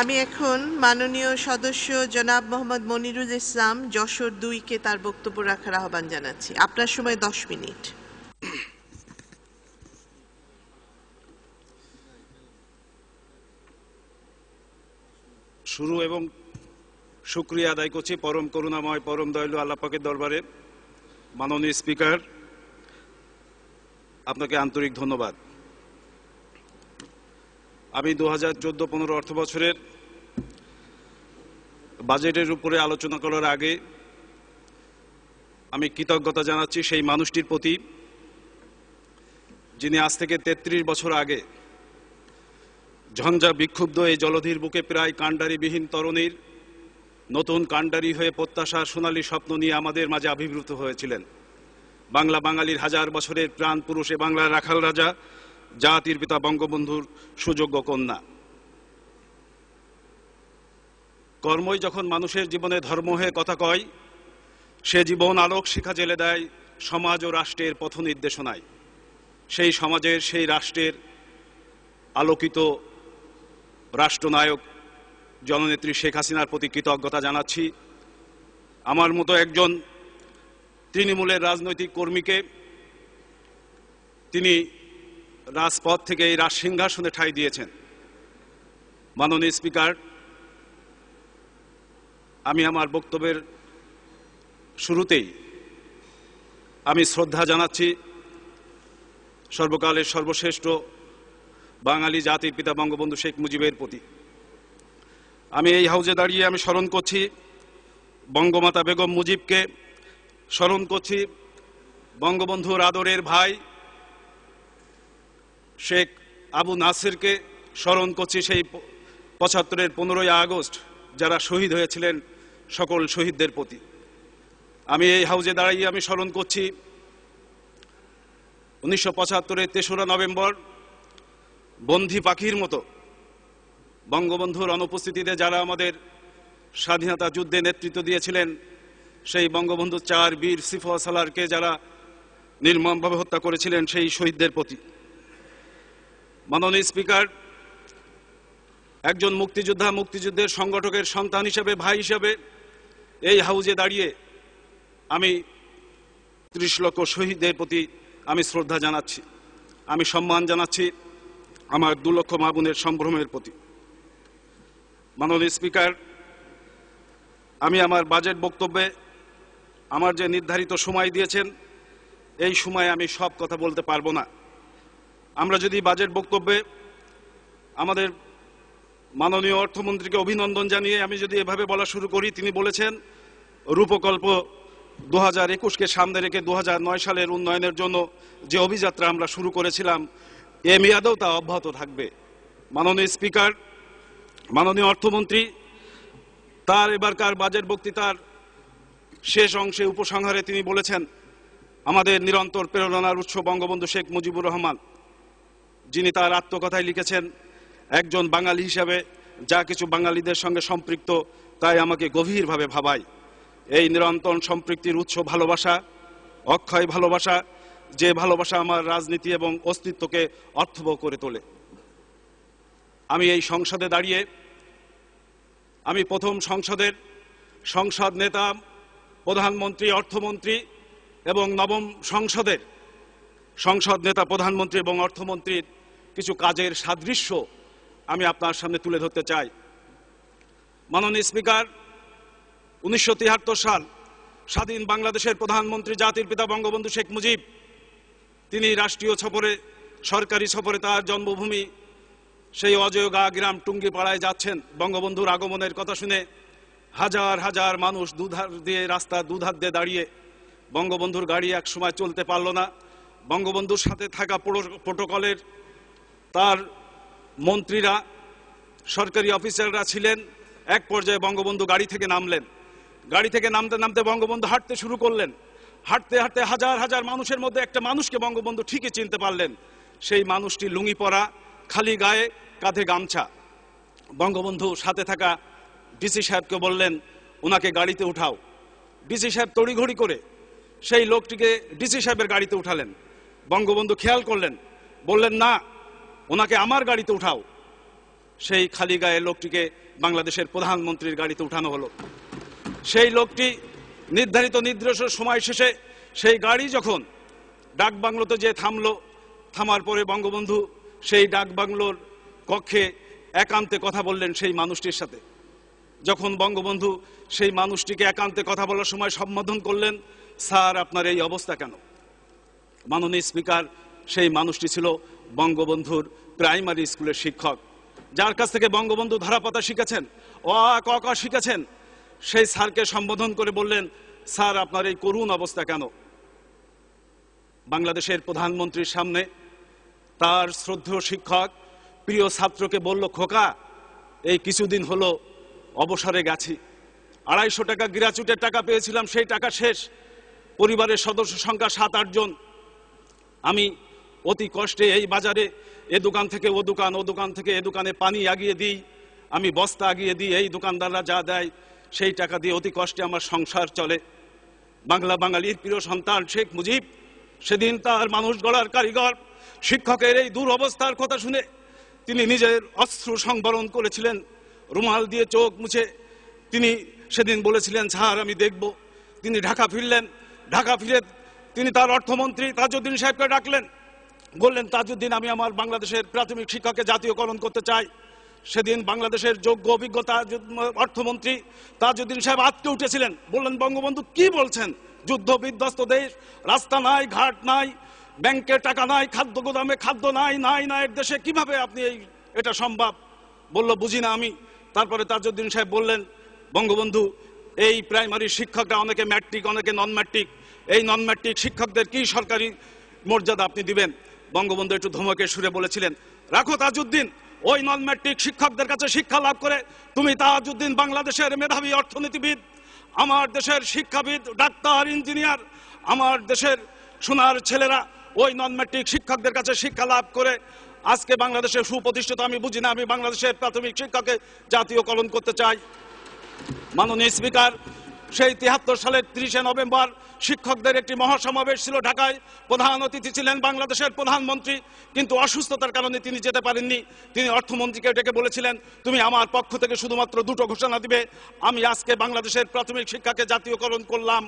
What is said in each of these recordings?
আমি এখন মাননীয় সদস্য জনাব মোহাম্মদ মনিরুল ইসলাম যশোর দুইকে তার বক্তব্য রাখার আহ্বান জানাচ্ছি আপনার সময় দশ মিনিট শুরু এবং সুক্রিয়া আদায় করছি পরম করুণাময় পরম দয়ালু আল্লাপাকের দরবারে মাননীয় স্পিকার আপনাকে আন্তরিক ধন্যবাদ আমি দু হাজার চোদ্দো পনেরো অর্থ বছরের বাজেটের উপরে আলোচনা করার আগে আমি কৃতজ্ঞতা জানাচ্ছি সেই মানুষটির প্রতি যিনি আজ থেকে ৩৩ বছর আগে ঝঞ্ঝা বিক্ষুব্ধ এই জলধির বুকে প্রায় কাণ্ডারিবিহীন তরুণীর নতুন কাণ্ডারি হয়ে প্রত্যাশা সোনালী স্বপ্ন নিয়ে আমাদের মাঝে আবির্ভূত হয়েছিলেন বাংলা বাঙালির হাজার বছরের প্রাণ পুরুষে বাংলার রাখাল রাজা জাতির পিতা বঙ্গবন্ধুর সুযোগ্য কন্যা কর্মই যখন মানুষের জীবনে ধর্ম হয়ে কথা কয় সে জীবন আলোক শিখা জেলে দেয় সমাজ ও রাষ্ট্রের পথ নির্দেশনায় সেই সমাজের সেই রাষ্ট্রের আলোকিত রাষ্ট্রনায়ক জননেত্রী শেখ হাসিনার প্রতি কৃতজ্ঞতা জানাচ্ছি আমার মতো একজন তৃণমূলের রাজনৈতিক কর্মীকে তিনি রাজপথ থেকে এই রাজ সিংহাসনে ঠাঁই দিয়েছেন মাননীয় স্পিকার আমি আমার বক্তব্যের শুরুতেই আমি শ্রদ্ধা জানাচ্ছি সর্বকালের সর্বশ্রেষ্ঠ বাঙালি জাতির পিতা বঙ্গবন্ধু শেখ মুজিবের প্রতি আমি এই হাউজে দাঁড়িয়ে আমি স্মরণ করছি বঙ্গমাতা বেগম মুজিবকে স্মরণ করছি বঙ্গবন্ধুর আদরের ভাই শেখ আবু নাসিরকে স্মরণ করছি সেই পঁচাত্তরের পনেরোই আগস্ট যারা শহীদ হয়েছিলেন সকল শহীদদের প্রতি আমি এই হাউজে দাঁড়িয়ে আমি স্মরণ করছি উনিশশো পঁচাত্তরের তেসরা নভেম্বর বন্ধি পাখির মতো বঙ্গবন্ধুর অনুপস্থিতিতে যারা আমাদের স্বাধীনতা যুদ্ধে নেতৃত্ব দিয়েছিলেন সেই বঙ্গবন্ধু চার বীর সিফা সালারকে যারা নির্মমভাবে হত্যা করেছিলেন সেই শহীদদের প্রতি মাননীয় স্পিকার একজন মুক্তিযোদ্ধা মুক্তিযুদ্ধের সংগঠকের সন্তান হিসেবে ভাই হিসেবে এই হাউজে দাঁড়িয়ে আমি ত্রিশ লক্ষ শহীদদের প্রতি আমি শ্রদ্ধা জানাচ্ছি আমি সম্মান জানাচ্ছি আমার দু লক্ষ মাবুনের সম্ভ্রমের প্রতি মাননীয় স্পিকার আমি আমার বাজেট বক্তব্যে আমার যে নির্ধারিত সময় দিয়েছেন এই সময় আমি সব কথা বলতে পারবো না আমরা যদি বাজেট বক্তব্যে আমাদের মাননীয় অর্থমন্ত্রীকে অভিনন্দন জানিয়ে আমি যদি এভাবে বলা শুরু করি তিনি বলেছেন রূপকল্প দু হাজার একুশকে সামনে রেখে দু সালের উন্নয়নের জন্য যে অভিযাত্রা আমরা শুরু করেছিলাম এ মেয়াদেও তা অব্যাহত থাকবে মাননীয় স্পিকার মাননীয় অর্থমন্ত্রী তার এবারকার বাজেট বক্তৃতার শেষ অংশে উপসংহারে তিনি বলেছেন আমাদের নিরন্তর প্রেরণার উৎস বঙ্গবন্ধু শেখ মুজিবুর রহমান যিনি তার আত্মকথায় লিখেছেন একজন বাঙালি হিসাবে যা কিছু বাঙালিদের সঙ্গে সম্পৃক্ত তাই আমাকে গভীরভাবে ভাবায় এই নিরন্তর সম্পৃক্তির উৎস ভালোবাসা অক্ষয় ভালোবাসা যে ভালোবাসা আমার রাজনীতি এবং অস্তিত্বকে অর্থবহ করে তোলে আমি এই সংসদে দাঁড়িয়ে আমি প্রথম সংসদের সংসদ নেতা প্রধানমন্ত্রী অর্থমন্ত্রী এবং নবম সংসদের সংসদ নেতা প্রধানমন্ত্রী এবং অর্থমন্ত্রীর কিছু কাজের সাদৃশ্য আমি আপনার সামনে তুলে ধরতে চাই মাননীয় স্পিকার উনিশশো সাল স্বাধীন বাংলাদেশের প্রধানমন্ত্রী জাতির পিতা বঙ্গবন্ধু শেখ মুজিব তিনি রাষ্ট্রীয় সফরে সরকারি সফরে তার জন্মভূমি সেই অজয় গা গ্রাম টুঙ্গিপাড়ায় যাচ্ছেন বঙ্গবন্ধুর আগমনের কথা শুনে হাজার হাজার মানুষ দুধার দিয়ে রাস্তা দুধার দিয়ে দাঁড়িয়ে বঙ্গবন্ধুর গাড়ি এক সময় চলতে পারল না বঙ্গবন্ধুর সাথে থাকা প্রোটোকলের তার মন্ত্রীরা সরকারি অফিসাররা ছিলেন এক পর্যায়ে বঙ্গবন্ধু গাড়ি থেকে নামলেন গাড়ি থেকে নামতে নামতে বঙ্গবন্ধু হাঁটতে শুরু করলেন হাঁটতে হাঁটতে হাজার হাজার মানুষের মধ্যে একটা মানুষকে বঙ্গবন্ধু ঠিকই চিনতে পারলেন সেই মানুষটি লুঙ্গি পরা খালি গায়ে কাঁধে গামছা বঙ্গবন্ধু সাথে থাকা ডিসি সাহেবকে বললেন ওনাকে গাড়িতে উঠাও ডিসি সাহেব তড়িঘড়ি করে সেই লোকটিকে ডিসি সাহেবের গাড়িতে উঠালেন বঙ্গবন্ধু খেয়াল করলেন বললেন না ওনাকে আমার গাড়িতে উঠাও সেই খালি গায়ে লোকটিকে বাংলাদেশের প্রধানমন্ত্রীর গাড়িতে উঠানো হলো সেই লোকটি নির্ধারিত নির্দেশ সময় শেষে সেই গাড়ি যখন ডাক বাংলোতে যে থামলো থামার পরে বঙ্গবন্ধু সেই ডাক বাংলোর কক্ষে একান্তে কথা বললেন সেই মানুষটির সাথে যখন বঙ্গবন্ধু সেই মানুষটিকে একান্তে কথা বলার সময় সম্বোধন করলেন স্যার আপনার এই অবস্থা কেন মাননীয় স্পিকার সেই মানুষটি ছিল বঙ্গবন্ধুর প্রাইমারি স্কুলের শিক্ষক যার কাছ থেকে বঙ্গবন্ধু ধারাপাতা শিখেছেন অ ক ক শিখেছেন সেই স্যারকে সম্বোধন করে বললেন স্যার আপনার এই করুণ অবস্থা কেন বাংলাদেশের প্রধানমন্ত্রীর সামনে তার শ্রদ্ধ শিক্ষক প্রিয় ছাত্রকে বলল খোকা এই কিছুদিন হলো অবসরে গেছি আড়াইশো টাকা গ্রাচুটের টাকা পেয়েছিলাম সেই টাকা শেষ পরিবারের সদস্য সংখ্যা সাত আটজন আমি অতি কষ্টে এই বাজারে এ দোকান থেকে ও দোকান ও দোকান থেকে এ দোকানে পানি আগিয়ে দিই আমি বস্তা আগিয়ে দিই এই দোকানদাররা যা দেয় সেই টাকা দিয়ে অতি কষ্টে আমার সংসার চলে বাংলা বাঙালির প্রিয় সন্তান শেখ মুজিব সেদিন তার মানুষ গড়ার কারিগর শিক্ষকের এই দুরবস্থার কথা শুনে তিনি নিজের অস্ত্র সংবরণ করেছিলেন রুমাল দিয়ে চোখ মুছে তিনি সেদিন বলেছিলেন স্যার আমি দেখব তিনি ঢাকা ফিরলেন ঢাকা ফিরে তিনি তার অর্থমন্ত্রী তাজউদ্দিন সাহেবকে ডাকলেন বললেন তাজউদ্দিন আমি আমার বাংলাদেশের প্রাথমিক শিক্ষাকে জাতীয়করণ করতে চাই সেদিন বাংলাদেশের যোগ্য অভিজ্ঞতা অর্থমন্ত্রী তাজউদ্দিন সাহেব আটকে উঠেছিলেন বললেন বঙ্গবন্ধু কি বলছেন যুদ্ধ বিধ্বস্ত দেশ রাস্তা নাই ঘাট নাই ব্যাংকে টাকা নাই খাদ্য গোদামে খাদ্য নাই নাই না এক দেশে কিভাবে আপনি এই এটা সম্ভব বলল বুঝি না আমি তারপরে তাজউদ্দিন সাহেব বললেন বঙ্গবন্ধু এই প্রাইমারি শিক্ষকরা অনেকে ম্যাট্রিক অনেকে নন ম্যাট্রিক এই নন ম্যাট্রিক শিক্ষকদের কি সরকারি মর্যাদা আপনি দিবেন বঙ্গবন্ধু একটু ধমকে সুরে বলেছিলেন রাখো তাজউদ্দিন ওই নন ম্যাট্রিক শিক্ষকদের কাছে শিক্ষা লাভ করে তুমি তাজউদ্দিন বাংলাদেশের মেধাবী অর্থনীতিবিদ আমার দেশের শিক্ষাবিদ ডাক্তার ইঞ্জিনিয়ার আমার দেশের সোনার ছেলেরা ওই নন ম্যাট্রিক শিক্ষকদের কাছে শিক্ষা লাভ করে আজকে বাংলাদেশের সুপ্রতিষ্ঠিত আমি বুঝি না আমি বাংলাদেশের প্রাথমিক শিক্ষাকে জাতীয়করণ করতে চাই মাননীয় স্পিকার সেই তিয়াত্তর সালের তিরিশে নভেম্বর শিক্ষকদের একটি মহাসমাবেশ ছিল ঢাকায় প্রধান অতিথি ছিলেন বাংলাদেশের প্রধানমন্ত্রী কিন্তু অসুস্থতার কারণে তিনি যেতে পারেননি তিনি অর্থমন্ত্রীকে ডেকে বলেছিলেন তুমি আমার পক্ষ থেকে শুধুমাত্র দুটো ঘোষণা দিবে আমি আজকে বাংলাদেশের প্রাথমিক শিক্ষাকে জাতীয়করণ করলাম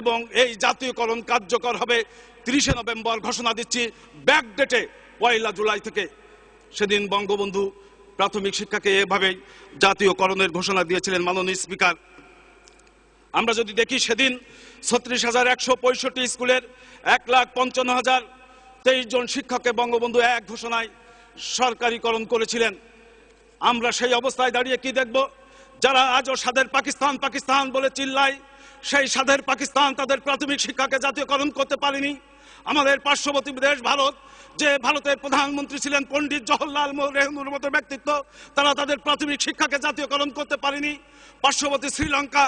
এবং এই জাতীয়করণ কার্যকর হবে তিরিশে নভেম্বর ঘোষণা দিচ্ছি ব্যাকডেটে পয়লা জুলাই থেকে সেদিন বঙ্গবন্ধু প্রাথমিক শিক্ষাকে এভাবেই জাতীয়করণের ঘোষণা দিয়েছিলেন মাননীয় স্পিকার আমরা যদি দেখি সেদিন ছত্রিশ হাজার একশো পঁয়ষট্টি স্কুলের এক লাখ পঞ্চান্ন হাজার তেইশ জন শিক্ষককে বঙ্গবন্ধু এক ঘোষণায় সরকারিকরণ করেছিলেন আমরা সেই অবস্থায় দাঁড়িয়ে কি দেখব যারা আজও সাদের পাকিস্তান পাকিস্তান বলে চিল্লায় সেই সাদের পাকিস্তান তাদের প্রাথমিক শিক্ষাকে জাতীয়করণ করতে পারেনি আমাদের পার্শ্ববর্তী দেশ ভারত যে ভারতের প্রধানমন্ত্রী ছিলেন পণ্ডিত জওহরলাল নেহরুর মতো ব্যক্তিত্ব তারা তাদের প্রাথমিক শিক্ষাকে জাতীয়করণ করতে পারেনি পার্শ্ববর্তী শ্রীলঙ্কা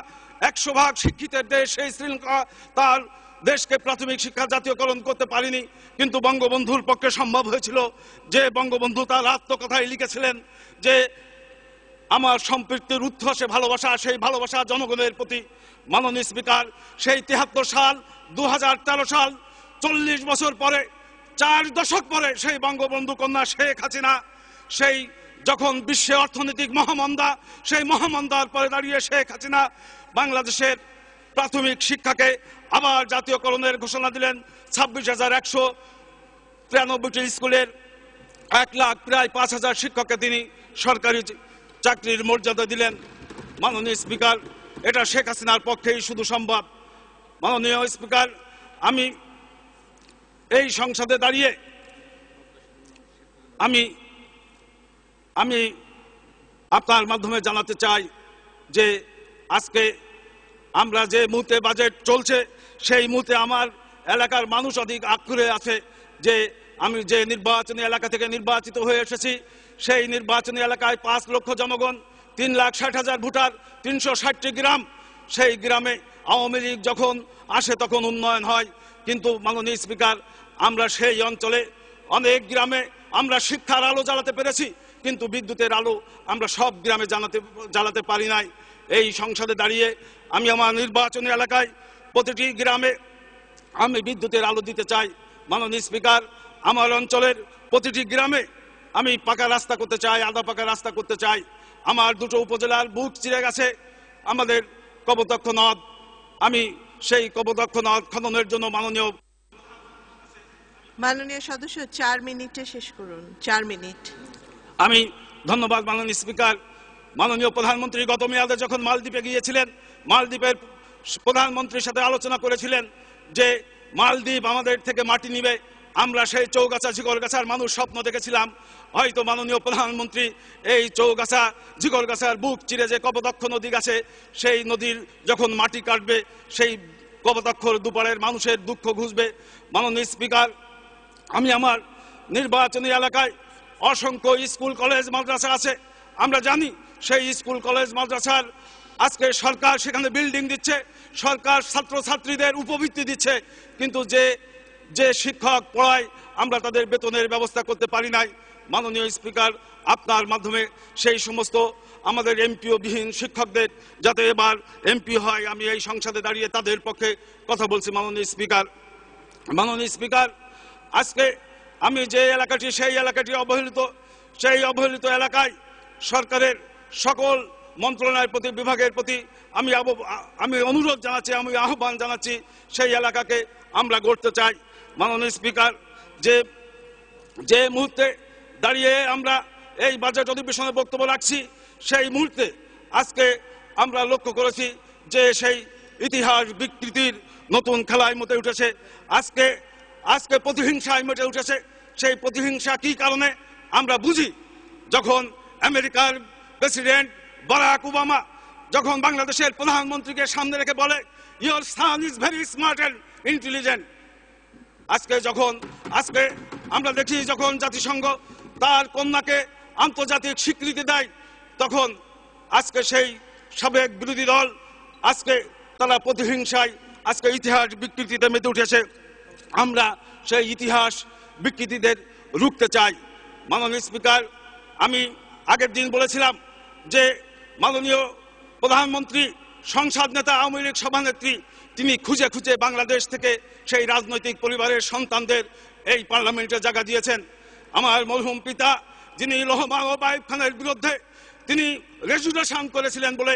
একশো ভাগ শিক্ষিতের দেশ সেই শ্রীলঙ্কা তার দেশকে প্রাথমিক শিক্ষা জাতীয়করণ করতে পারিনি কিন্তু বঙ্গবন্ধুর পক্ষে সম্ভব হয়েছিল যে বঙ্গবন্ধু তার আত্মকথায় লিখেছিলেন যে আমার সম্পৃক্তির উচ্ছ্বাসে ভালোবাসা সেই ভালোবাসা জনগণের প্রতি মাননীয় স্পিকার সেই তেহাত্তর সাল দু সাল চল্লিশ বছর পরে চার দশক পরে সেই বঙ্গবন্ধু কন্যা শেখ হাসিনা সেই যখন বিশ্বে অর্থনৈতিক মহামন্দা সেই মহামন্দার পরে দাঁড়িয়ে শেখ হাসিনা বাংলাদেশের প্রাথমিক শিক্ষাকে আবার জাতীয়করণের ঘোষণা দিলেন ছাব্বিশ হাজার একশো তিরানব্বইটি স্কুলের এক লাখ প্রায় পাঁচ হাজার শিক্ষককে তিনি সরকারি চাকরির মর্যাদা দিলেন মাননীয় স্পিকার এটা শেখ হাসিনার পক্ষেই শুধু সম্ভব মাননীয় স্পিকার আমি এই সংসদে দাঁড়িয়ে আমি আমি আপনার মাধ্যমে জানাতে চাই যে আজকে আমরা যে মুহূর্তে বাজেট চলছে সেই মুহূর্তে আমার এলাকার মানুষ অধিক আক্রে আছে যে আমি যে নির্বাচনী এলাকা থেকে নির্বাচিত হয়ে এসেছি সেই নির্বাচনী এলাকায় পাঁচ লক্ষ জনগণ তিন লাখ ষাট হাজার ভোটার তিনশো ষাটটি গ্রাম সেই গ্রামে আওয়ামী লীগ যখন আসে তখন উন্নয়ন হয় কিন্তু মাননীয় স্পিকার আমরা সেই অঞ্চলে অনেক গ্রামে আমরা শিক্ষার আলো জ্বালাতে পেরেছি কিন্তু বিদ্যুতের আলো আমরা সব গ্রামে জানাতে জ্বালাতে পারি নাই এই সংসদে দাঁড়িয়ে আমি আমার নির্বাচনী এলাকায় প্রতিটি গ্রামে আমি বিদ্যুতের আলো দিতে চাই মাননীয় স্পিকার আমার অঞ্চলের প্রতিটি গ্রামে আমি পাকা রাস্তা করতে চাই আধা পাকা রাস্তা করতে চাই আমার দুটো উপজেলার বুক চিরে গেছে আমাদের কবদক্ষ নদ আমি সেই কবদক্ষ নদ খননের জন্য মাননীয় মাননীয় সদস্য চার মিনিটে শেষ করুন চার মিনিট আমি ধন্যবাদ মাননীয় স্পিকার মাননীয় প্রধানমন্ত্রী গত মেয়াদে যখন মালদ্বীপে গিয়েছিলেন মালদ্বীপের প্রধানমন্ত্রীর সাথে আলোচনা করেছিলেন যে মালদ্বীপ আমাদের থেকে মাটি নিবে আমরা সেই চৌগাছা ঝিগরগাছার মানুষ স্বপ্ন দেখেছিলাম হয়তো মাননীয় প্রধানমন্ত্রী এই চৌগাছা ঝিগরগাছার বুক চিরে যে কপদক্ষ নদী গেছে সেই নদীর যখন মাটি কাটবে সেই কপদক্ষর দুপারের মানুষের দুঃখ ঘুষবে মাননীয় স্পিকার আমি আমার নির্বাচনী এলাকায় অসংখ্য স্কুল কলেজ মাদ্রাসা আছে আমরা জানি সেই স্কুল কলেজ মাদ্রাসার আজকে সরকার সেখানে বিল্ডিং দিচ্ছে সরকার ছাত্রছাত্রীদের উপবৃত্তি দিচ্ছে কিন্তু যে যে শিক্ষক পড়ায় আমরা তাদের বেতনের ব্যবস্থা করতে পারি নাই মাননীয় স্পিকার আপনার মাধ্যমে সেই সমস্ত আমাদের এমপিও বিহীন শিক্ষকদের যাতে এবার এমপি হয় আমি এই সংসদে দাঁড়িয়ে তাদের পক্ষে কথা বলছি মাননীয় স্পিকার মাননীয় স্পিকার আজকে আমি যে এলাকাটি সেই এলাকাটি অবহেলিত সেই অবহেলিত এলাকায় সরকারের সকল মন্ত্রণালয়ের প্রতি বিভাগের প্রতি আমি আমি অনুরোধ জানাচ্ছি আমি আহ্বান জানাচ্ছি সেই এলাকাকে আমরা গড়তে চাই মাননীয় স্পিকার যে যে মুহূর্তে দাঁড়িয়ে আমরা এই বাজেট অধিবেশনে বক্তব্য রাখছি সেই মুহূর্তে আজকে আমরা লক্ষ্য করেছি যে সেই ইতিহাস বিকৃতির নতুন খেলায় মতে উঠেছে আজকে আজকে প্রতিহিংসায় মেটে উঠেছে সেই প্রতিহিংসা কি কারণে আমরা বুঝি যখন আমেরিকার প্রেসিডেন্ট বারাক ওবামা যখন বাংলাদেশের প্রধানমন্ত্রীকে সামনে রেখে বলে your son is very smart and intelligent আজকে যখন আজকে আমরা দেখি যখন জাতিসংঘ তার কন্যাকে আন্তর্জাতিক স্বীকৃতি দেয় তখন আজকে সেই সাবেক বিরোধী দল আজকে তারা প্রতিহিংসায় আজকে ইতিহাস বিকৃতিতে মেতে উঠেছে আমরা সেই ইতিহাস বিকৃতিদের রুখতে চাই মাননীয় স্পিকার আমি আগের দিন বলেছিলাম যে মাননীয় প্রধানমন্ত্রী সংসদ নেতা আওয়ামী লীগ সভানেত্রী তিনি খুঁজে খুঁজে বাংলাদেশ থেকে সেই রাজনৈতিক পরিবারের সন্তানদের এই পার্লামেন্টে জায়গা দিয়েছেন আমার মরহুম পিতা যিনি লোহমা পাইপ খানের বিরুদ্ধে তিনি রেজুলেশন করেছিলেন বলে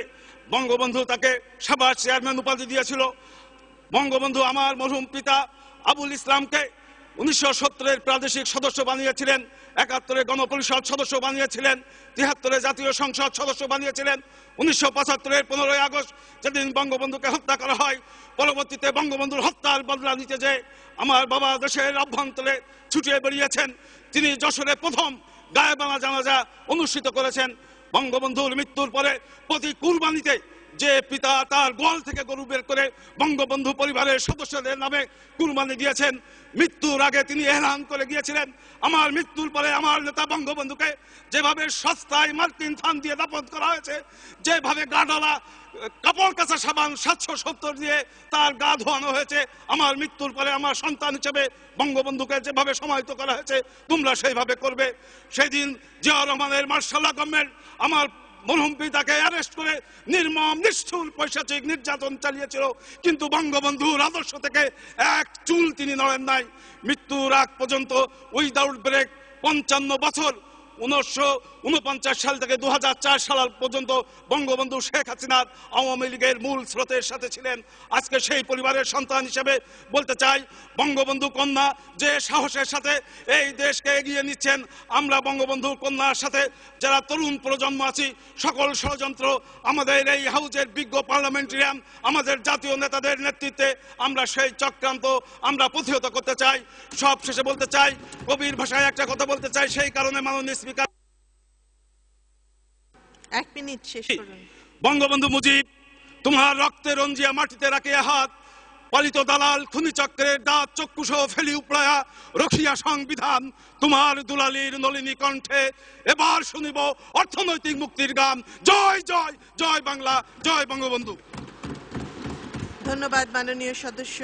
বঙ্গবন্ধু তাকে সভার চেয়ারম্যান উপাধি দিয়েছিল বঙ্গবন্ধু আমার মরহুম পিতা আবুল ইসলামকে উনিশশো সত্তরের প্রাদেশিক সদস্য বানিয়েছিলেন একাত্তরে গণপরিষদ সদস্য বানিয়েছিলেন তিহাত্তরে জাতীয় সংসদ সদস্য বানিয়েছিলেন উনিশশো পঁচাত্তরের পনেরোই আগস্ট যেদিন বঙ্গবন্ধুকে হত্যা করা হয় পরবর্তীতে বঙ্গবন্ধুর হত্যার বদলা নিতে যে আমার বাবা দেশের অভ্যন্তরে ছুটিয়ে বেরিয়েছেন তিনি যশোরে প্রথম গায়ে বানা জানাজা অনুষ্ঠিত করেছেন বঙ্গবন্ধুর মৃত্যুর পরে প্রতি কুরবানিতে যে পিতা তার গোয়াল থেকে গরু বের করে বঙ্গবন্ধু পরিবারের সদস্যদের নামে কুরবানি দিয়েছেন মৃত্যুর আগে তিনি এহরান করে গিয়েছিলেন আমার মৃত্যুর পরে আমার নেতা বঙ্গবন্ধুকে যেভাবে সস্তায় মার্কিন থান দিয়ে দাপন করা হয়েছে যেভাবে গাডালা কাপড় কাঁচা সাবান সাতশো সত্তর দিয়ে তার গা ধোয়ানো হয়েছে আমার মৃত্যুর পরে আমার সন্তান হিসেবে বঙ্গবন্ধুকে যেভাবে সমাহিত করা হয়েছে তোমরা সেইভাবে করবে সেদিন জিয়া রহমানের মার্শাল্লাহ গভর্নমেন্ট আমার মরহুম পিতাকে অ্যারেস্ট করে নির্মম নিষ্ঠুল পৈশাচিক নির্যাতন চালিয়েছিল কিন্তু বঙ্গবন্ধুর আদর্শ থেকে এক চুল তিনি নড়েন নাই মৃত্যুর আগ পর্যন্ত উইদাউট ব্রেক পঞ্চান্ন বছর উনিশশো সাল থেকে দু সাল পর্যন্ত বঙ্গবন্ধু শেখ হাসিনার আওয়ামী লীগের মূল স্রোতের সাথে ছিলেন আজকে সেই পরিবারের সন্তান হিসেবে বলতে চাই বঙ্গবন্ধু কন্যা যে সাহসের সাথে এই দেশকে এগিয়ে নিচ্ছেন আমরা বঙ্গবন্ধু কন্যার সাথে যারা তরুণ প্রজন্ম আছি সকল ষড়যন্ত্র আমাদের এই হাউজের বিজ্ঞ পার্লামেন্টারিয়ান আমাদের জাতীয় নেতাদের নেতৃত্বে আমরা সেই চক্রান্ত আমরা প্রতিহত করতে চাই সব শেষে বলতে চাই কবির ভাষায় একটা কথা বলতে চাই সেই কারণে মাননীয় স্পিকার এক মিনিট শেষ বঙ্গবন্ধু মুজিব তোমার রক্তে রঞ্জিয়া মাটিতে রাখে হাত পালিত দালাল খুনি চক্রের দাঁত চক্ষুষ ফেলি উপড়ায়া রক্ষিয়া সংবিধান তোমার দুলালির নলিনী কণ্ঠে এবার শুনিব অর্থনৈতিক মুক্তির গান জয় জয় জয় বাংলা জয় বঙ্গবন্ধু ধন্যবাদ মাননীয় সদস্য